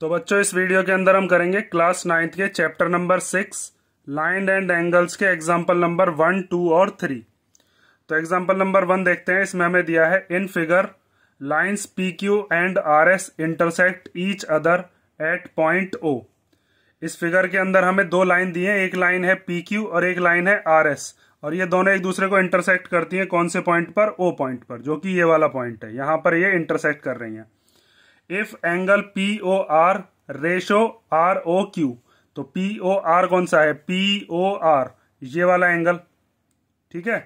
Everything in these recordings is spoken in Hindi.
तो बच्चों इस वीडियो के अंदर हम करेंगे क्लास नाइन्थ के chapter number six line and angles के एग्जाम्पल नंबर वन टू और थ्री तो एग्जाम्पल नंबर वन देखते हैं इसमें हमें दिया है in figure lines P Q and R S intersect each other at point O इस फिगर के अंदर हमें दो लाइन दी है एक लाइन है पी क्यू और एक लाइन है आर एस और ये दोनों एक दूसरे को इंटरसेक्ट करती हैं कौन से पॉइंट पर ओ पॉइंट पर जो कि ये वाला पॉइंट है यहाँ पर ये इंटरसेक्ट कर रही हैं if angle P O R ratio R O Q तो पी ओ आर कौन सा है पी ओ आर ये वाला एंगल ठीक है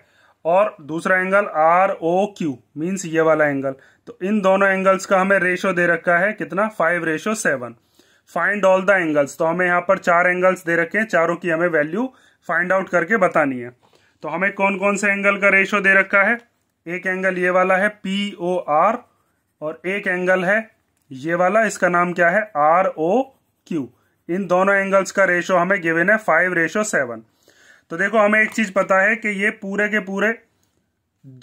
और दूसरा angle R O Q means ये वाला एंगल तो इन दोनों एंगल्स का हमें रेशो दे रखा है कितना five ratio seven find all the angles तो हमें यहाँ पर चार एंगल्स दे रखे हैं चारों की हमें वैल्यू फाइंड आउट करके बतानी है तो हमें कौन कौन से एंगल का रेशो दे रखा है एक एंगल ये वाला है पी ओ आर और एक एंगल है ये वाला इसका नाम क्या है आर ओ क्यू इन दोनों एंगल्स का रेशो हमें गिवन है फाइव रेशो सेवन तो देखो हमें एक चीज पता है कि ये पूरे के पूरे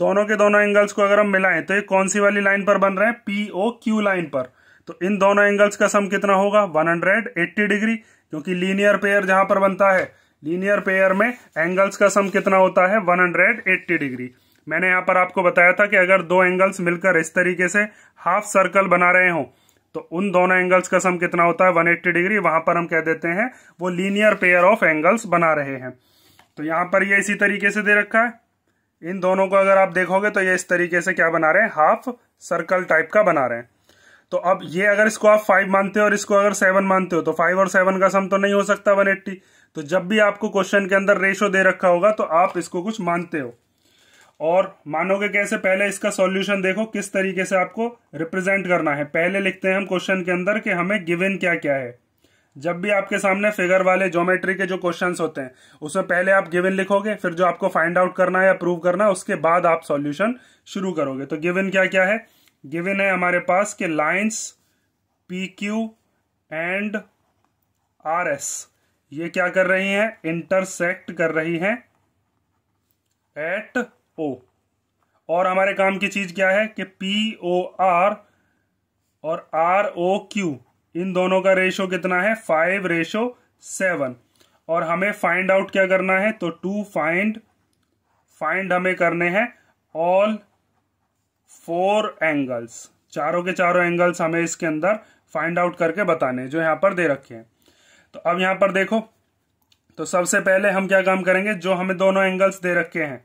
दोनों के दोनों एंगल्स को अगर हम मिलाएं तो ये कौन सी वाली लाइन पर बन रहे हैं पी ओ क्यू लाइन पर तो इन दोनों एंगल्स का सम कितना होगा 180 डिग्री क्योंकि लीनियर पेयर जहां पर बनता है लीनियर पेयर में एंगल्स का सम कितना होता है 180 डिग्री मैंने यहां पर आपको बताया था कि अगर दो एंगल्स मिलकर इस तरीके से हाफ सर्कल बना रहे हों तो उन दोनों एंगल्स का सम कितना होता है 180 डिग्री वहां पर हम कह देते हैं वो लीनियर पेयर ऑफ एंगल्स बना रहे हैं तो यहां पर ये इसी तरीके से दे रखा है इन दोनों को अगर आप देखोगे तो ये इस तरीके से क्या बना रहे हैं हाफ सर्कल टाइप का बना रहे हैं तो अब ये अगर इसको आप फाइव मानते हो और इसको अगर सेवन मानते हो तो फाइव और सेवन का सम तो नहीं हो सकता वन एट्टी तो जब भी आपको क्वेश्चन के अंदर रेशो दे रखा होगा तो आप इसको कुछ मानते हो और मानोगे कैसे पहले इसका सॉल्यूशन देखो किस तरीके से आपको रिप्रेजेंट करना है पहले लिखते हैं हम क्वेश्चन के अंदर कि हमें गिवन क्या क्या है जब भी आपके सामने फिगर वाले ज्योमेट्री के जो क्वेश्चंस होते हैं उसमें पहले आप गिवन लिखोगे फिर जो आपको फाइंड आउट करना है या प्रूव करना है उसके बाद आप सॉल्यूशन शुरू करोगे तो गिवन क्या क्या है गिवन है हमारे पास कि lines P Q and R S ये क्या कर रही हैं इंटरसेक्ट कर रही हैं एट ओ और हमारे काम की चीज क्या है कि पी ओ आर और आर ओ क्यू इन दोनों का रेशो कितना है फाइव रेशो सेवन और हमें फाइंड आउट क्या करना है तो टू फाइंड फाइंड हमें करने हैं ऑल फोर एंगल्स चारों के चारों एंगल्स हमें इसके अंदर फाइंड आउट करके बताने जो यहां पर दे रखे हैं तो अब यहां पर देखो तो सबसे पहले हम क्या काम करेंगे जो हमें दोनों एंगल्स दे रखे हैं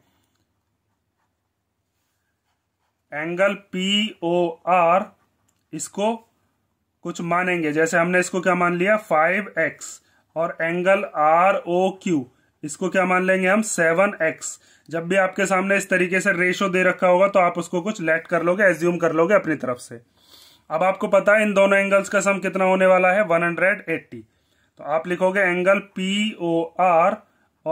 एंगल पी ओ आर इसको कुछ मानेंगे जैसे हमने इसको क्या मान लिया फाइव एक्स और एंगल आर ओ क्यू इसको क्या मान लेंगे हम सेवन एक्स जब भी आपके सामने इस तरीके से रेशो दे रखा होगा तो आप उसको कुछ लेट कर लोगे एज्यूम कर लोगे अपनी तरफ से अब आपको पता है इन दोनों एंगल्स का सम कितना होने वाला है वन हंड्रेड एट्टी तो आप लिखोगे एंगल पी ओ आर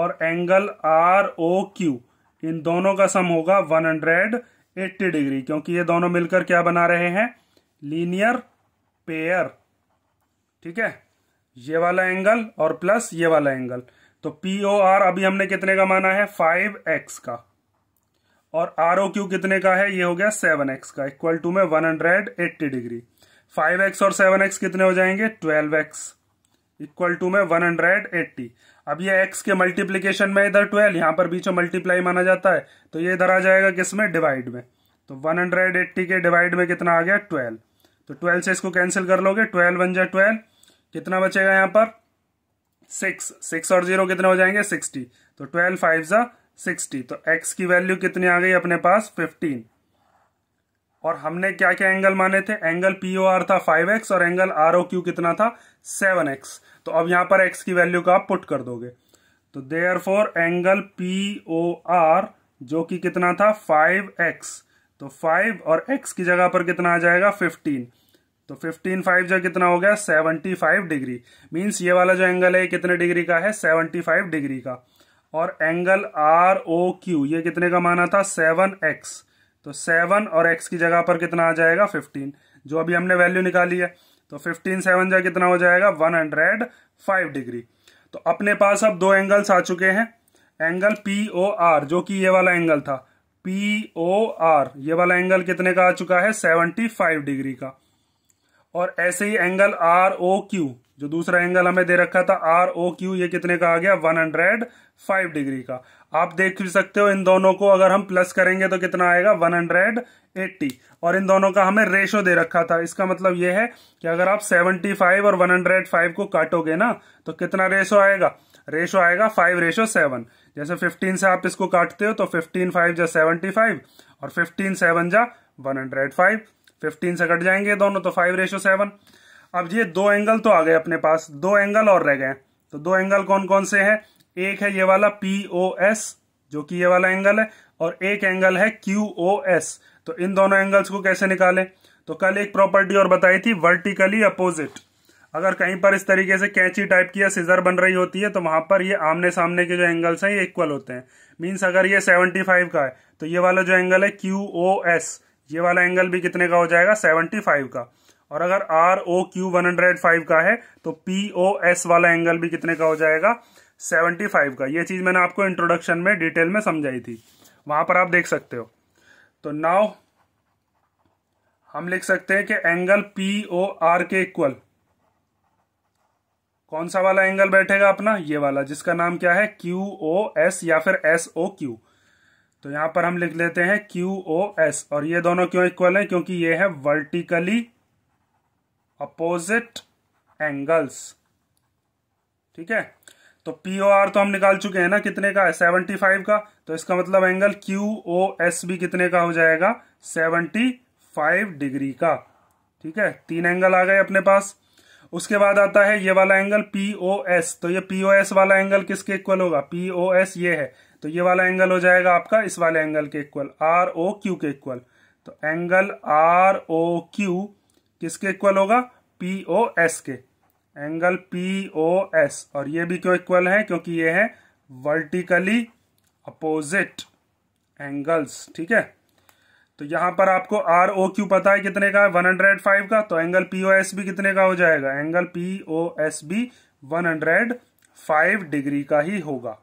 और एंगल आर ओ क्यू इन दोनों का सम होगा वन हंड्रेड एट्टी डिग्री क्योंकि ये दोनों मिलकर क्या बना रहे हैं लीनियर पेयर ठीक है ये वाला एंगल और प्लस ये वाला एंगल तो पी ओ आर अभी हमने कितने का माना है फाइव एक्स का और आर ओ क्यू कितने का है ये हो गया सेवन एक्स का इक्वल टू में one hundred eighty degree five X और सेवन एक्स कितने हो जाएंगे ट्वेल्व एक्स इक्वल टू में वन हंड्रेड एट्टी अब ये एक्स के मल्टीप्लीकेशन में इधर ट्वेल्व यहां पर बीचों मल्टीप्लाई माना जाता है तो ये इधर आ जाएगा किस में डिवाइड में तो वन हंड्रेड एट्टी के डिवाइड में कितना आ गया ट्वेल्व तो ट्वेल्व से इसको कैंसिल कर लोगे ट्वेल्व वन जा ट्वेल्व कितना बचेगा यहाँ पर सिक्स सिक्स और जीरो कितने हो जाएंगे सिक्सटी तो ट्वेल्व फाइव जा सिक्सटी तो एक्स की वैल्यू कितनी आ गई अपने पास फिफ्टीन और हमने क्या क्या एंगल माने थे एंगल पीओ आर था 5x और एंगल आर क्यू कितना था 7x तो अब यहां पर x की वैल्यू का आप पुट कर दोगे तो therefore angle P O R जो कि कितना था 5x तो 5 और x की जगह पर कितना आ जाएगा 15 तो 15 फाइव जो कितना हो गया 75 डिग्री मीन्स ये वाला जो एंगल है कितने डिग्री का है 75 डिग्री का और एंगल आर ओ क्यू ये कितने का माना था एक्स तो सेवन और एक्स की जगह पर कितना आ जाएगा फिफ्टीन जो अभी हमने वैल्यू निकाली है तो फिफ्टीन सेवन जा कितना हो जाएगा वन हंड्रेड फाइव डिग्री तो अपने पास अब दो एंगल्स आ चुके हैं एंगल पी ओ आर जो कि ये वाला एंगल था पी ओ आर ये वाला एंगल कितने का आ चुका है सेवनटी फाइव डिग्री का और ऐसे ही एंगल आर ओ क्यू जो दूसरा एंगल हमें दे रखा था आर ओ क्यू ये कितने का आ गया वन हंड्रेड फाइव डिग्री का आप देख भी सकते हो इन दोनों को अगर हम प्लस करेंगे तो कितना आएगा 180 और इन दोनों का हमें रेशो दे रखा था इसका मतलब यह है कि अगर आप 75 और 105 को काटोगे ना तो कितना रेशो आएगा रेशो आएगा फाइव रेशो सेवन जैसे फिफ्टीन से आप इसको काटते हो तो फिफ्टीन फाइव जा सेवनटी फाइव और फिफ्टीन सेवन जा वन हंड्रेड फाइव फिफ्टीन से कट जाएंगे दोनों तो फाइव रेशो सेवन अब ये दो एंगल तो आ गए अपने पास दो एंगल और रह गए तो दो एंगल कौन कौन से हैं एक है ये वाला पी ओ एस जो कि ये वाला एंगल है और एक एंगल है क्यू ओ एस तो इन दोनों एंगल्स को कैसे निकालें तो कल एक प्रॉपर्टी और बताई थी वर्टिकली अपोजिट अगर कहीं पर इस तरीके से कैंची टाइप की या सीजर बन रही होती है तो वहां पर ये आमने सामने के जो एंगल्स हैं ये इक्वल होते हैं मीन्स अगर ये 75 का है तो ये वाला जो एंगल है क्यू ओ एस ये वाला एंगल भी कितने का हो जाएगा 75 का और अगर R O Q one hundred five का है तो पी ओ एस वाला एंगल भी कितने का हो जाएगा सेवेंटी फाइव का ये चीज़ मैंने आपको इंट्रोडक्शन में डिटेल में समझाई थी वहां पर आप देख सकते हो तो नाउ हम लिख सकते हैं कि एंगल पी ओ आर के इक्वल कौन सा वाला एंगल बैठेगा अपना ये वाला जिसका नाम क्या है क्यू ओ एस या फिर एस ओ क्यू तो यहां पर हम लिख लेते हैं क्यू ओ एस और ये दोनों क्यों इक्वल है क्योंकि ये है वर्टिकली अपोजिट एंगल्स ठीक है तो पी ओ आर तो हम निकाल चुके हैं ना कितने का सेवनटी फाइव का तो इसका मतलब एंगल क्यू ओ एस भी कितने का हो जाएगा सेवनटी फाइव डिग्री का ठीक है तीन एंगल आ गए अपने पास उसके बाद आता है ये वाला एंगल पी ओ एस तो ये पी ओ एस वाला एंगल किसके इक्वल होगा पी ओ एस ये है तो ये वाला एंगल हो जाएगा आपका इस वाले एंगल के इक्वल आर ओ क्यू के इक्वल तो एंगल आर ओ क्यू किसके इक्वल होगा पी ओ एस के एंगल पी ओ एस और ये भी क्यों इक्वल है क्योंकि ये है वर्टिकली अपोजिट एंगल्स ठीक है तो यहां पर आपको आर ओ क्यू पता है कितने का वन हंड्रेड फाइव का तो एंगल पी ओ एस भी कितने का हो जाएगा एंगल पी ओ एस भी वन हंड्रेड फाइव डिग्री का ही होगा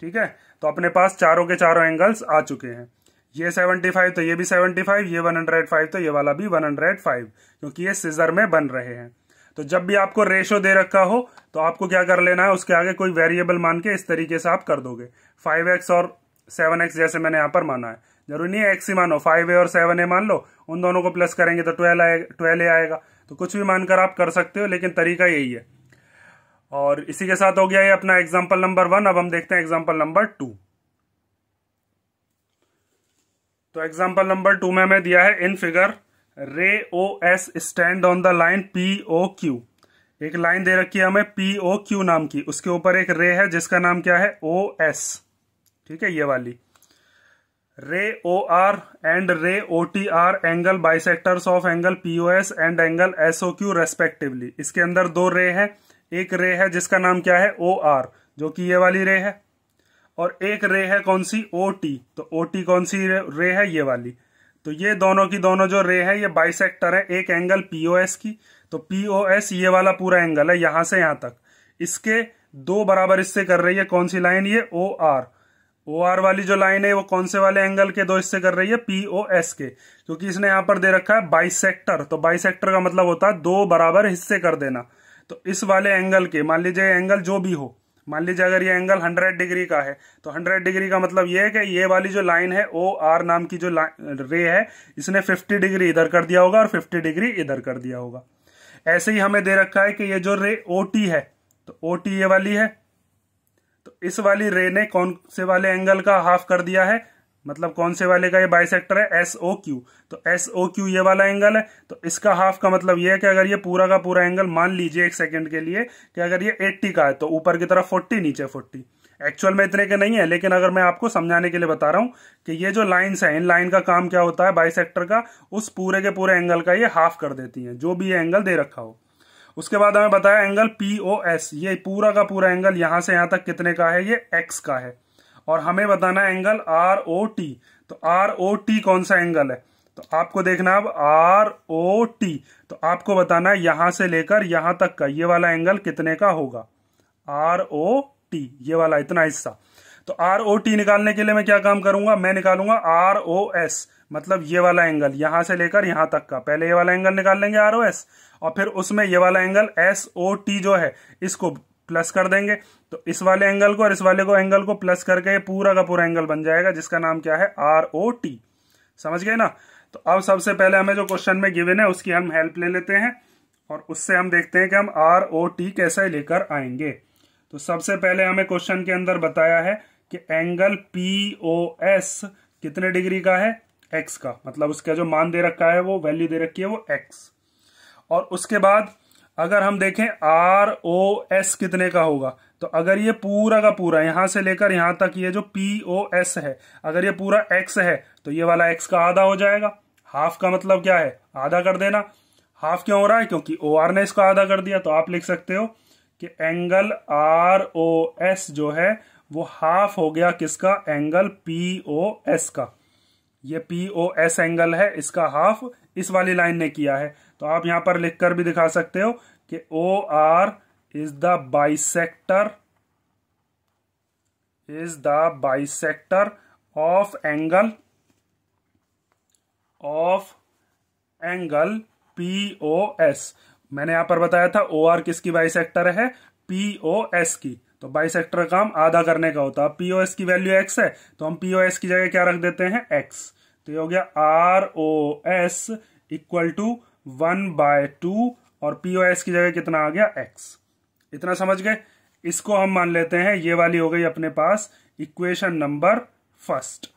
ठीक है तो अपने पास चारों के चारों एंगल्स आ चुके हैं ये 75 तो ये भी 75 ये 105 तो ये वाला भी 105 क्योंकि ये सीजर में बन रहे हैं तो जब भी आपको रेशो दे रखा हो तो आपको क्या कर लेना है उसके आगे कोई वेरिएबल मान के इस तरीके से आप कर दोगे फाइव एक्स और सेवन एक्स जैसे मैंने यहां पर माना है जरूरी नहीं है एक्स ही मानो फाइव ए और सेवन ए मान लो उन दोनों को प्लस करेंगे तो ट्वेल्व आए ट्वेल्व ए आएगा तो कुछ भी मानकर आप कर सकते हो लेकिन तरीका यही है और इसी के साथ हो गया ये अपना एग्जाम्पल नंबर वन अब हम देखते हैं एग्जाम्पल नंबर टू तो एग्जाम्पल नंबर टू में हमें दिया है in figure ray O S stand on the line P O Q एक लाइन दे रखी है हमें पी ओ क्यू नाम की उसके ऊपर एक रे है जिसका नाम क्या है ओ एस ठीक है ये वाली रे ओ R and ray O T are angle bisectors of angle P O S and angle S O Q respectively इसके अंदर दो रे है एक रे है जिसका नाम क्या है ओ आर जो कि ये वाली रे है और एक रे है कौन सी ओ टी तो ओ टी कौन सी रे है ये वाली तो ये दोनों की दोनों जो रे है ये बाइसेक्टर है एक एंगल पीओएस की तो पीओएस ये वाला पूरा एंगल है यहां से यहां तक इसके दो बराबर इससे कर रही है कौन सी लाइन ये ओ आर ओ आर वाली जो लाइन है वो कौन से वाले एंगल के दो हिस्से कर रही है ओ एस के क्योंकि इसने यहां पर दे रखा है बाइसेक्टर तो बाइसेक्टर का मतलब होता है दो बराबर हिस्से कर देना तो इस वाले एंगल के मान लीजिए एंगल जो भी हो मान लीजिए अगर ये एंगल 100 डिग्री का है तो 100 डिग्री का मतलब ये है कि ये वाली जो लाइन है ओ आर नाम की जो रे है इसने 50 डिग्री इधर कर दिया होगा और 50 डिग्री इधर कर दिया होगा ऐसे ही हमें दे रखा है कि ये जो रे ओ टी है तो ओ टी ये वाली है तो इस वाली रे ने कौन से वाले एंगल का हाफ कर दिया है मतलब कौन से वाले का ये बाई सेक्टर है एस ओ क्यू तो एस ओ क्यू ये वाला एंगल है तो इसका हाफ का मतलब ये है कि अगर ये पूरा का पूरा एंगल मान लीजिए एक सेकंड के लिए कि अगर ये 80 का है तो ऊपर की तरफ 40 नीचे 40 एक्चुअल में इतने के नहीं है लेकिन अगर मैं आपको समझाने के लिए बता रहा हूं कि ये जो लाइन्स है इन लाइन का काम क्या होता है बाई का उस पूरे के पूरे एंगल का ये हाफ कर देती है जो भी ये एंगल दे रखा हो उसके बाद हमें बताया एंगल एस ये पूरा का पूरा एंगल यहां से यहां तक कितने का है ये एक्स का है और हमें बताना है एंगल आर ओ टी तो आर ओ टी कौन सा एंगल है तो आपको देखना अब आर ओ टी तो आपको बताना है यहां से लेकर यहां तक का ये वाला एंगल कितने का होगा आर ओ टी ये वाला इतना हिस्सा तो आर ओ टी निकालने के लिए मैं क्या काम करूंगा मैं निकालूंगा आर ओ एस मतलब ये वाला एंगल यहां से लेकर यहां तक का पहले ये वाला एंगल निकाल लेंगे आर ओ एस और फिर उसमें ये वाला एंगल एस ओ टी जो है इसको प्लस कर देंगे तो इस वाले एंगल को और इस वाले को एंगल को प्लस करके पूरा का पूरा एंगल बन जाएगा जिसका नाम क्या है आर ओ टी समझ गए ना तो अब सबसे पहले हमें जो क्वेश्चन में गिवन है उसकी हम हेल्प ले लेते हैं और उससे हम देखते हैं कि हम आर ओ टी कैसे लेकर आएंगे तो सबसे पहले हमें क्वेश्चन के अंदर बताया है कि एंगल पी ओ एस कितने डिग्री का है एक्स का मतलब उसका जो मान दे रखा है वो वैल्यू दे रखी है वो एक्स और उसके बाद अगर हम देखें आर ओ एस कितने का होगा तो अगर ये पूरा का पूरा यहां से लेकर यहां तक ये जो पी ओ एस है अगर ये पूरा एक्स है तो ये वाला एक्स का आधा हो जाएगा हाफ का मतलब क्या है आधा कर देना हाफ क्यों हो रहा है क्योंकि ओ आर ने इसका आधा कर दिया तो आप लिख सकते हो कि एंगल आर ओ एस जो है वो हाफ हो गया किसका एंगल पी ओ एस का ये पी ओ एस एंगल है इसका हाफ इस वाली लाइन ने किया है तो आप यहां पर लिखकर भी दिखा सकते हो कि O R is the bisector is the bisector of angle of angle P O S मैंने यहां पर बताया था ओ आर किसकी बाइसेक्टर है पी ओ एस की तो बाइसेक्टर का काम आधा करने का होता है पीओएस की वैल्यू एक्स है तो हम पीओएस की जगह क्या रख देते हैं एक्स तो ये हो गया R O S equal to one by two और पीओ एस की जगह कितना आ गया एक्स इतना समझ गए इसको हम मान लेते हैं ये वाली हो गई अपने पास इक्वेशन नंबर फर्स्ट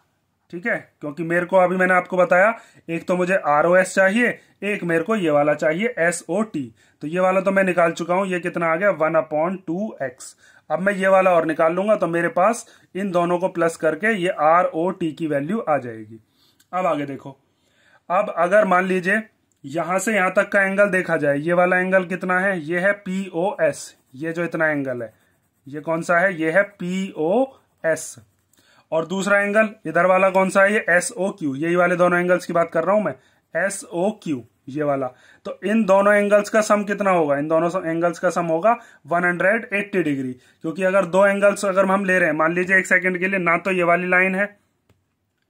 ठीक है क्योंकि मेरे को अभी मैंने आपको बताया एक तो मुझे आर ओ एस चाहिए एक मेरे को ये वाला चाहिए एस ओ टी तो ये वाला तो मैं निकाल चुका हूं ये कितना आ गया वन अपॉन टू एक्स अब मैं ये वाला और निकाल लूंगा तो मेरे पास इन दोनों को प्लस करके ये आर ओ टी की वैल्यू आ जाएगी अब आगे देखो अब अगर मान लीजिए यहां से यहां तक का एंगल देखा जाए ये वाला एंगल कितना है ये है पी ओ एस ये जो इतना एंगल है ये कौन सा है ये है पी ओ एस और दूसरा एंगल इधर वाला कौन सा है ये एस ओ क्यू यही वाले दोनों एंगल्स की बात कर रहा हूं मैं एस ओ क्यू ये वाला तो इन दोनों एंगल्स का सम कितना होगा इन दोनों एंगल्स का सम होगा 180 डिग्री क्योंकि अगर दो एंगल्स अगर हम ले रहे हैं मान लीजिए एक सेकंड के लिए ना तो ये वाली लाइन है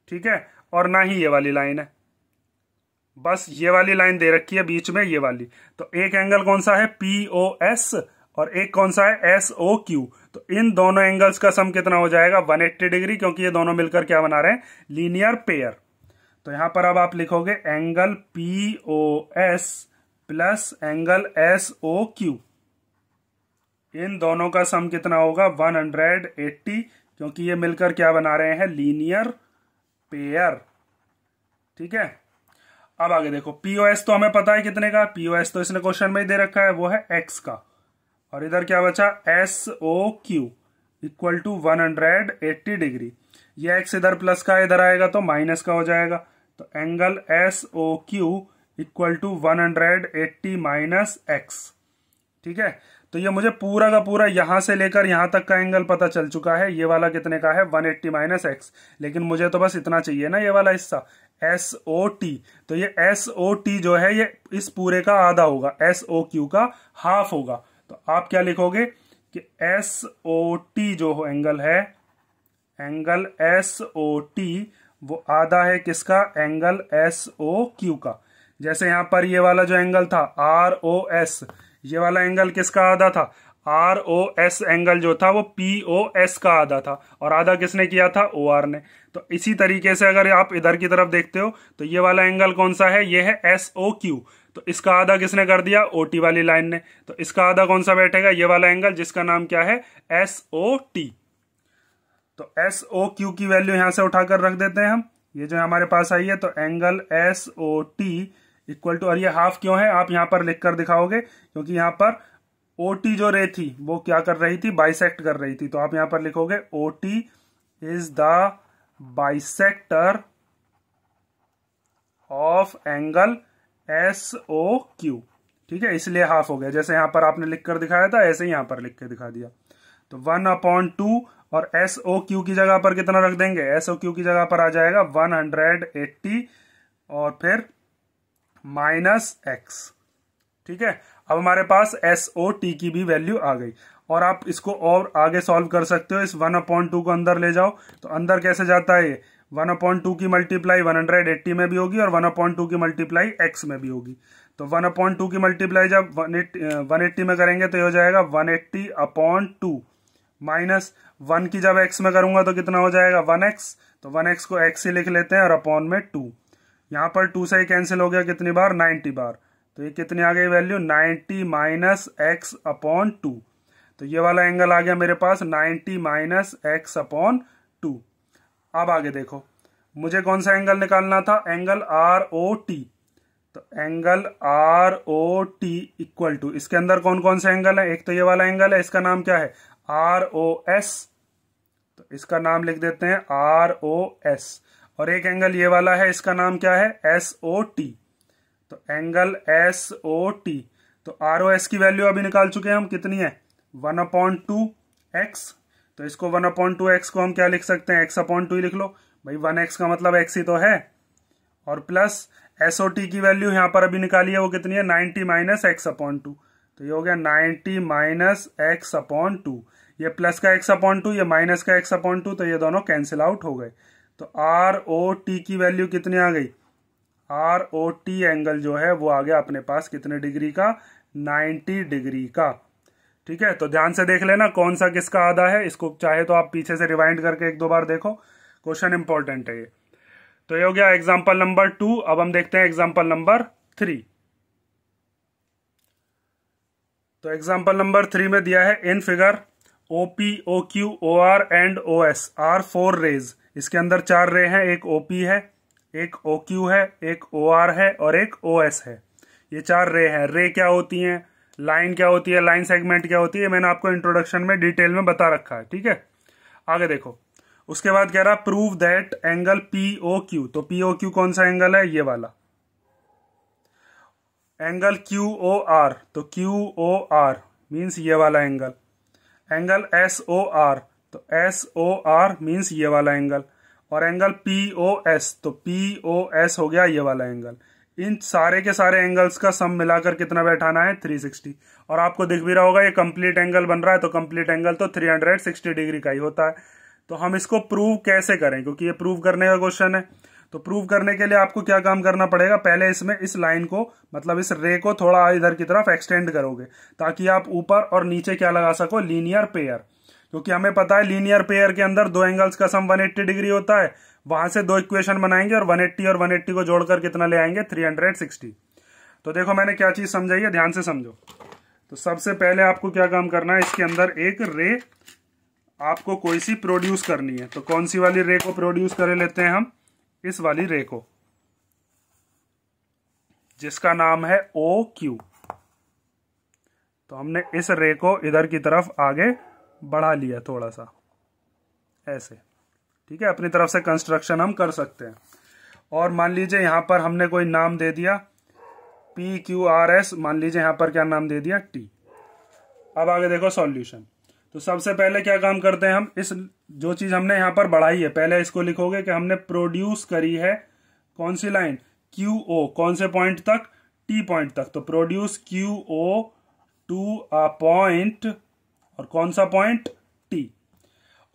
ठीक है और ना ही ये वाली लाइन है बस ये वाली लाइन दे रखी है बीच में ये वाली तो एक एंगल कौन सा है पी ओ एस और एक कौन सा है एस ओ क्यू तो इन दोनों एंगल्स का सम कितना हो जाएगा 180 डिग्री क्योंकि ये दोनों मिलकर क्या बना रहे हैं लीनियर पेयर तो यहां पर अब आप लिखोगे angle P O S plus angle S O Q इन दोनों का सम कितना होगा 180 क्योंकि ये मिलकर क्या बना रहे हैं लीनियर पेयर ठीक है अब आगे देखो पीओएस तो हमें पता है कितने का पीओएस तो इसने क्वेश्चन में ही दे रखा है वो है एक्स का और इधर क्या बचा S O Q equal to one hundred eighty degree ये एक्स इधर प्लस का इधर आएगा तो माइनस का हो जाएगा तो angle S O Q equal to one hundred eighty minus X ठीक है तो ये मुझे पूरा का पूरा यहां से लेकर यहां तक का एंगल पता चल चुका है ये वाला कितने का है 180 एट्टी माइनस एक्स लेकिन मुझे तो बस इतना चाहिए ना ये वाला हिस्सा एस ओ टी तो ये एस ओ टी जो है ये इस पूरे का आधा होगा एस ओ क्यू का हाफ होगा तो आप क्या लिखोगे कि एस ओ टी जो एंगल है एंगल एस ओ टी वो आधा है किसका एंगल एस ओ क्यू का जैसे यहां पर ये वाला जो एंगल था आर ओ एस ये वाला एंगल किसका आधा था आर ओ एस एंगल जो था वो पी ओ एस का आधा था और आधा किसने किया था ओ आर ने तो इसी तरीके से अगर आप इधर की तरफ देखते हो तो ये वाला एंगल कौन सा है ये है एस ओ क्यू तो इसका आधा किसने कर दिया ओ टी वाली लाइन ने तो इसका आधा कौन सा बैठेगा ये वाला एंगल जिसका नाम क्या है एस ओ टी तो एस ओ क्यू की वैल्यू यहां से उठाकर रख देते हैं हम ये जो हमारे पास आई है तो angle S O T equal to और ये हाफ क्यों है आप यहां पर लिख कर दिखाओगे क्योंकि यहां पर ओ जो रे थी वो क्या कर रही थी बाइसेक्ट कर रही थी तो आप यहां पर लिखोगे O T is the bisector of angle S O Q ठीक है इसलिए हाफ हो गया जैसे यहां पर आपने लिख कर दिखाया था ऐसे ही पर लिख के दिखा दिया तो वन अपॉन टू और एस ओ क्यू की जगह पर कितना रख देंगे एस ओ क्यू की जगह पर आ जाएगा वन हंड्रेड एट्टी और फिर माइनस एक्स ठीक है अब हमारे पास एस ओ टी की भी वैल्यू आ गई और आप इसको और आगे सॉल्व कर सकते हो इस वन अपॉइंट टू को अंदर ले जाओ तो अंदर कैसे जाता है ये वन अपॉइंट टू की मल्टीप्लाई वन हंड्रेड एट्टी में भी होगी और वन अपॉइंट टू की मल्टीप्लाई एक्स में भी होगी तो वन अपॉइंट टू की मल्टीप्लाई जब वन एट्टी में करेंगे तो ये हो जाएगा one eighty upon two minus one की जब एक्स में करूंगा तो कितना हो जाएगा वन एक्स तो वन एक्स को एक्स ही लिख लेते हैं और अपॉन में टू यहाँ पर टू से कैंसिल हो गया कितनी बार नाइन्टी बार तो ये कितनी आ गई value ninety minus X upon two तो ये वाला एंगल आ गया मेरे पास ninety minus X upon two अब आगे देखो मुझे कौन सा एंगल निकालना था एंगल आर ओ टी तो angle R O T equal to इसके अंदर कौन कौन सा एंगल है एक तो ये वाला एंगल है इसका नाम क्या है आर ओ एस तो इसका नाम लिख देते हैं आर ओ एस और एक एंगल ये वाला है इसका नाम क्या है एस ओ टी तो एंगल एस ओ टी तो आर ओ एस की वैल्यू अभी निकाल चुके हैं हम कितनी है वन अपॉइंट टू एक्स तो इसको वन अपॉइंट टू एक्स को हम क्या लिख सकते हैं एक्स अपॉइंट टू लिख लो भाई वन एक्स का मतलब एक्स ही तो है और प्लस एस ओ टी की वैल्यू यहां पर अभी निकाली है वो कितनी है ninety minus X upon two तो ये हो गया ninety minus X upon two ये प्लस का एक्स अपॉइन टू ये माइनस का एक्स अपॉइंट टू तो ये दोनों कैंसिल आउट हो गए तो आर ओ टी की वैल्यू कितनी आ गई आर ओ टी एंगल जो है वो आ गया अपने पास कितने डिग्री का 90 डिग्री का ठीक है तो ध्यान से देख लेना कौन सा किसका आधा है इसको चाहे तो आप पीछे से रिवाइंड करके एक दो बार देखो क्वेश्चन इंपॉर्टेंट है ये तो ये हो गया एग्जाम्पल नंबर टू अब हम देखते हैं एग्जाम्पल नंबर थ्री तो एग्जाम्पल नंबर थ्री में दिया है in figure O P O Q O R and O S are four rays इसके अंदर चार रे हैं एक ओपी है एक ओ क्यू है एक ओ आर है और एक ओ एस है ये चार रे हैं रे क्या होती हैं लाइन क्या होती है लाइन सेगमेंट क्या होती है मैंने आपको इंट्रोडक्शन में डिटेल में बता रखा है ठीक है आगे देखो उसके बाद कह रहा prove that angle P O Q तो पी ओ क्यू कौन सा एंगल है ये वाला एंगल क्यू ओ आर तो क्यू ओ आर मीन्स ये वाला angle angle S O R तो एस ओ आर मीन्स ये वाला एंगल और एंगल पी ओ एस तो पी ओ एस हो गया ये वाला एंगल इन सारे के सारे एंगल्स का सम मिलाकर कितना बैठाना है 360 और आपको दिख भी रहा होगा ये कंप्लीट एंगल बन रहा है तो कंप्लीट एंगल तो 360 डिग्री का ही होता है तो हम इसको प्रूव कैसे करें क्योंकि ये प्रूव करने का क्वेश्चन है तो प्रूव करने के लिए आपको क्या काम करना पड़ेगा पहले इसमें इस लाइन को मतलब इस रे को थोड़ा इधर की तरफ एक्सटेंड करोगे ताकि आप ऊपर और नीचे क्या लगा सको लीनियर पेयर क्योंकि हमें पता है लीनियर पेयर के अंदर दो एंगल्स का सम 180 डिग्री होता है वहां से दो इक्वेशन बनाएंगे और 180 और 180 को जोड़कर कितना ले आएंगे 360 तो देखो मैंने क्या चीज समझाई है ध्यान से समझो तो सबसे पहले आपको क्या काम करना है इसके अंदर एक रे आपको कोई सी प्रोड्यूस करनी है तो कौन सी वाली रे को प्रोड्यूस कर लेते हैं हम इस वाली रे को जिसका नाम है ओ क्यू तो हमने इस रे को इधर की तरफ आगे बढ़ा लिया थोड़ा सा ऐसे ठीक है अपनी तरफ से कंस्ट्रक्शन हम कर सकते हैं और मान लीजिए यहां पर हमने कोई नाम दे दिया पी क्यू आर एस मान लीजिए यहां पर क्या नाम दे दिया टी अब आगे देखो सॉल्यूशन तो सबसे पहले क्या काम करते हैं हम इस जो चीज हमने यहां पर बढ़ाई है पहले इसको लिखोगे कि हमने प्रोड्यूस करी है कौन सी लाइन क्यू ओ कौन से पॉइंट तक टी पॉइंट तक तो produce Q O to a point और कौन सा पॉइंट टी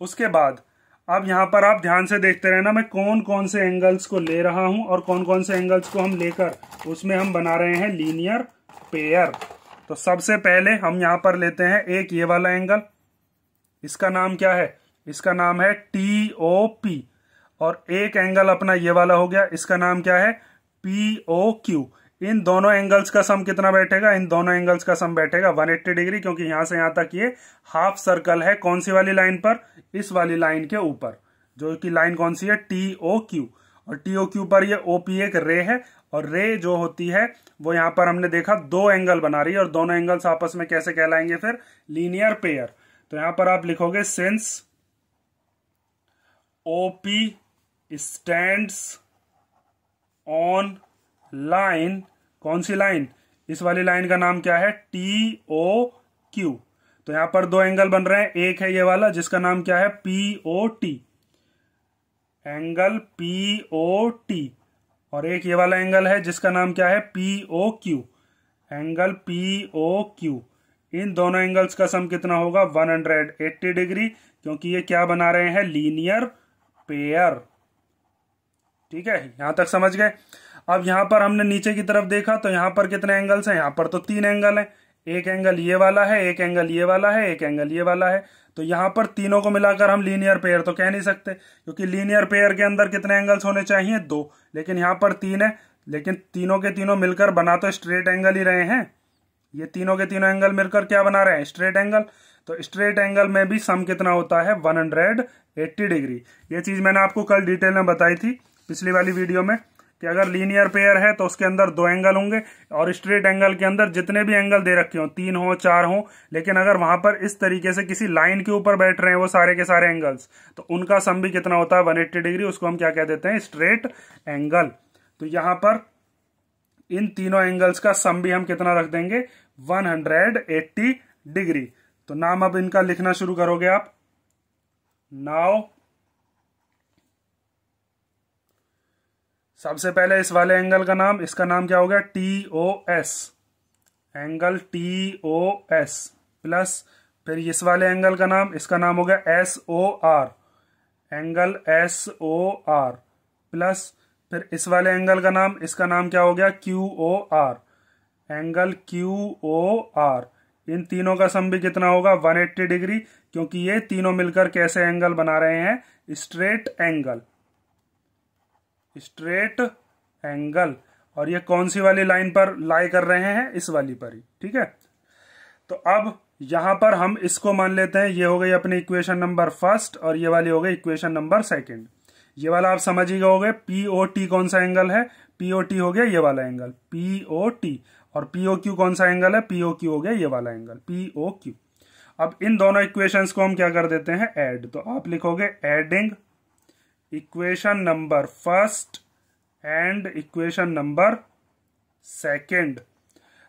उसके बाद अब यहां पर आप ध्यान से देखते रहना मैं कौन कौन से एंगल्स को ले रहा हूं और कौन कौन से एंगल्स को हम लेकर उसमें हम बना रहे हैं लीनियर पेयर तो सबसे पहले हम यहां पर लेते हैं एक ये वाला एंगल इसका नाम क्या है इसका नाम है टी ओ पी और एक एंगल अपना ये वाला हो गया इसका नाम क्या है पी ओ क्यू इन दोनों एंगल्स का सम कितना बैठेगा इन दोनों एंगल्स का सम बैठेगा 180 डिग्री क्योंकि यहां से यहां तक ये हाफ सर्कल है कौन सी वाली लाइन पर इस वाली लाइन के ऊपर जो कि लाइन कौन सी है टी ओ क्यू और टी ओ क्यू पर ये ओ पी एक रे है और रे जो होती है वो यहां पर हमने देखा दो एंगल बना रही है और दोनों एंगल्स आपस में कैसे कहलाएंगे फिर लीनियर पेयर तो यहां पर आप लिखोगे since O P stand on line कौन सी लाइन इस वाली लाइन का नाम क्या है टी ओ क्यू तो यहां पर दो एंगल बन रहे हैं एक है ये वाला जिसका नाम क्या है P O T angle P O T और एक ये वाला एंगल है जिसका नाम क्या है P O Q angle P O Q इन दोनों एंगल्स का सम कितना होगा 180 डिग्री क्योंकि ये क्या बना रहे हैं लीनियर पेयर ठीक है यहां तक समझ गए अब यहां पर हमने नीचे की तरफ देखा तो यहां पर कितने एंगल्स हैं यहां पर तो तीन एंगल हैं एक एंगल ये वाला है एक एंगल ये वाला है एक एंगल ये वाला है तो यहां पर तीनों को मिलाकर हम लीनियर पेयर तो कह नहीं सकते क्योंकि लीनियर पेयर के अंदर कितने एंगल्स होने चाहिए दो लेकिन यहां पर तीन है लेकिन तीनों के तीनों मिलकर बना तो स्ट्रेट एंगल ही रहे हैं ये तीनों के तीनों एंगल मिलकर क्या बना रहे हैं स्ट्रेट एंगल तो स्ट्रेट एंगल में भी सम कितना होता है 180 डिग्री ये चीज मैंने आपको कल डिटेल में बताई थी पिछली वाली वीडियो में कि अगर लीनियर पेयर है तो उसके अंदर दो एंगल होंगे और स्ट्रेट एंगल के अंदर जितने भी एंगल दे रखे हों तीन हो चार हो लेकिन अगर वहां पर इस तरीके से किसी लाइन के ऊपर बैठ रहे हैं वो सारे के सारे एंगल्स तो उनका सम भी कितना होता है वन डिग्री उसको हम क्या कह देते हैं स्ट्रेट एंगल तो यहां पर इन तीनों एंगल्स का सम भी हम कितना रख देंगे 180 डिग्री तो नाम अब इनका लिखना शुरू करोगे आप नाउ सबसे पहले इस वाले एंगल का नाम इसका नाम क्या हो गया T O S angle T O S plus फिर इस वाले एंगल का नाम इसका नाम हो गया S O R angle S O R plus फिर इस वाले एंगल का नाम इसका नाम क्या हो गया Q O R angle Q O R इन तीनों का सम भी कितना होगा 180 डिग्री क्योंकि ये तीनों मिलकर कैसे एंगल बना रहे हैं स्ट्रेट एंगल स्ट्रेट एंगल और ये कौन सी वाली लाइन पर लाई कर रहे हैं इस वाली पर ही ठीक है तो अब यहां पर हम इसको मान लेते हैं ये हो गई अपनी इक्वेशन नंबर फर्स्ट और ये वाली हो गई इक्वेशन नंबर सेकंड ये वाला आप समझ ही गए टी कौन सा एंगल है पीओटी हो गया ये वाला एंगल पीओ टी और पीओ क्यू कौन सा एंगल है पीओ क्यू हो गया ये वाला एंगल पीओ क्यू अब इन दोनों इक्वेशन को हम क्या कर देते हैं एड तो आप लिखोगे adding equation number first and equation number second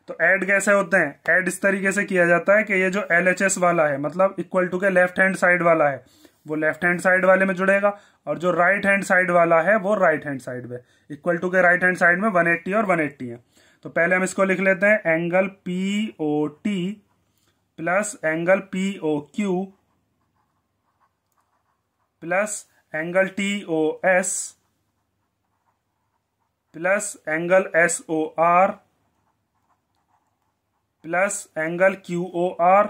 तो ऐड कैसे होते हैं ऐड इस तरीके से किया जाता है कि ये जो एल वाला है मतलब इक्वल टू के लेफ्ट हैंड साइड वाला है वो लेफ्ट हैंड साइड वाले में जुड़ेगा और जो राइट हैंड साइड वाला है वो राइट हैंड साइड में इक्वल टू के राइट हैंड साइड में 180 और 180 है तो पहले हम इसको लिख लेते हैं angle P O T plus angle P O Q plus angle T O S plus angle S O R plus angle Q O R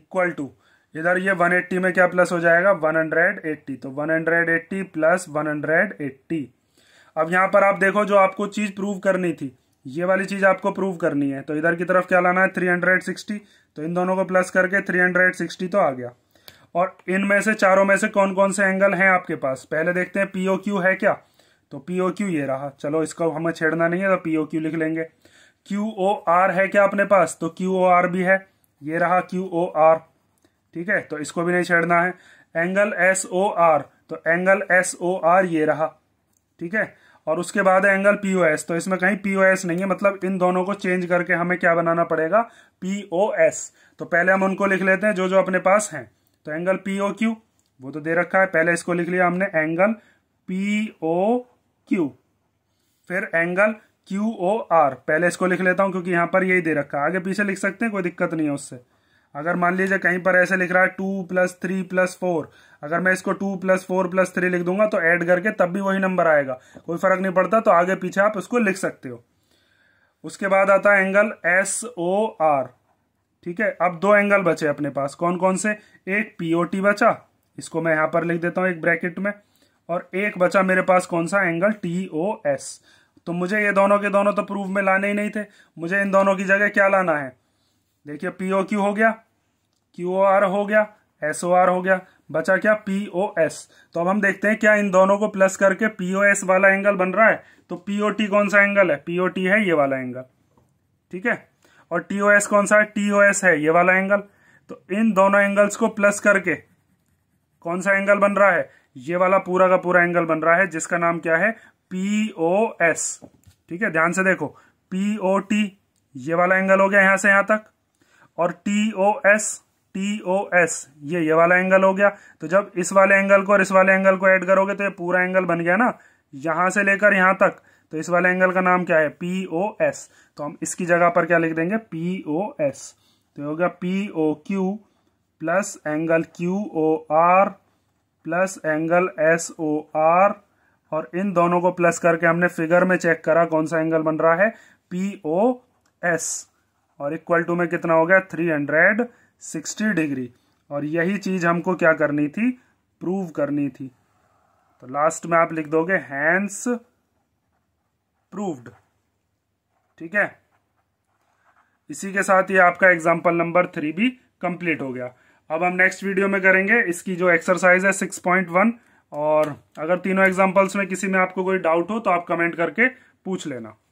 equal to इधर ये 180 में क्या प्लस हो जाएगा 180 तो 180 प्लस 180 अब यहां पर आप देखो जो आपको चीज प्रूव करनी थी ये वाली चीज आपको प्रूव करनी है तो इधर की तरफ क्या लाना है 360 तो इन दोनों को प्लस करके 360 तो आ गया और इनमें से चारों में से कौन कौन से एंगल हैं आपके पास पहले देखते हैं पीओ क्यू है क्या तो पीओ क्यू ये रहा चलो इसको हमें छेड़ना नहीं है तो पीओ क्यू लिख लेंगे क्यू ओ आर है क्या अपने पास तो क्यू ओ आर भी है ये रहा क्यू ओ आर ठीक है तो इसको भी नहीं छेड़ना है एंगल एस ओ आर तो एंगल एस ओ आर ये रहा ठीक है और उसके बाद एंगल पीओ एस तो इसमें कहीं पीओ एस नहीं है मतलब इन दोनों को चेंज करके हमें क्या बनाना पड़ेगा पीओ एस तो पहले हम उनको लिख लेते हैं जो जो अपने पास हैं तो एंगल पी ओ क्यू वो तो दे रखा है पहले इसको लिख लिया हमने एंगल पी ओ क्यू फिर एंगल क्यू ओ आर पहले इसको लिख लेता हूं क्योंकि यहां पर यही दे रखा है आगे पीछे लिख सकते हैं कोई दिक्कत नहीं है उससे अगर मान लीजिए कहीं पर ऐसे लिख रहा है two plus three plus four अगर मैं इसको two plus four plus three लिख दूंगा तो ऐड करके तब भी वही नंबर आएगा कोई फर्क नहीं पड़ता तो आगे पीछे आप उसको लिख सकते हो उसके बाद आता है एंगल एस ओ आर ठीक है अब दो एंगल बचे अपने पास कौन कौन से एक पीओटी बचा इसको मैं यहां पर लिख देता हूं एक ब्रैकेट में और एक बचा मेरे पास कौन सा एंगल टी ओ एस तो मुझे ये दोनों के दोनों तो प्रूफ में लाने ही नहीं थे मुझे इन दोनों की जगह क्या लाना है देखिए पीओ क्यू हो गया क्यू ओ आर हो गया एस ओ आर हो गया बचा क्या पी ओ एस तो अब हम देखते हैं क्या इन दोनों को प्लस करके पीओ एस वाला एंगल बन रहा है तो पीओ टी कौन सा एंगल है पीओ टी है ये वाला एंगल ठीक है और टीओएस कौन सा है टीओएस है ये वाला एंगल तो इन दोनों एंगल्स को प्लस करके कौन सा एंगल बन रहा है ये वाला पूरा का पूरा एंगल बन रहा है जिसका नाम क्या है पीओएस ठीक है ध्यान से देखो टी ये वाला एंगल हो गया यहां से यहां तक और टीओएस टीओएस ये ये वाला एंगल हो गया तो जब इस वाले एंगल को और इस वाले एंगल को एड करोगे तो ये पूरा एंगल बन गया ना यहां से लेकर यहां तक तो इस वाले एंगल का नाम क्या है पी ओ एस तो हम इसकी जगह पर क्या लिख देंगे पी ओ एस तो हो गया P O Q plus angle Q O R plus angle S O R और इन दोनों को प्लस करके हमने फिगर में चेक करा कौन सा एंगल बन रहा है पी ओ एस और इक्वल टू में कितना हो गया थ्री हंड्रेड सिक्सटी डिग्री और यही चीज हमको क्या करनी थी प्रूव करनी थी तो लास्ट में आप लिख दोगे हैंड्स प्रूव्ड ठीक है इसी के साथ ये आपका एग्जाम्पल नंबर थ्री भी कंप्लीट हो गया अब हम नेक्स्ट वीडियो में करेंगे इसकी जो एक्सरसाइज है सिक्स पॉइंट वन और अगर तीनों एग्जाम्पल्स में किसी में आपको कोई डाउट हो तो आप कमेंट करके पूछ लेना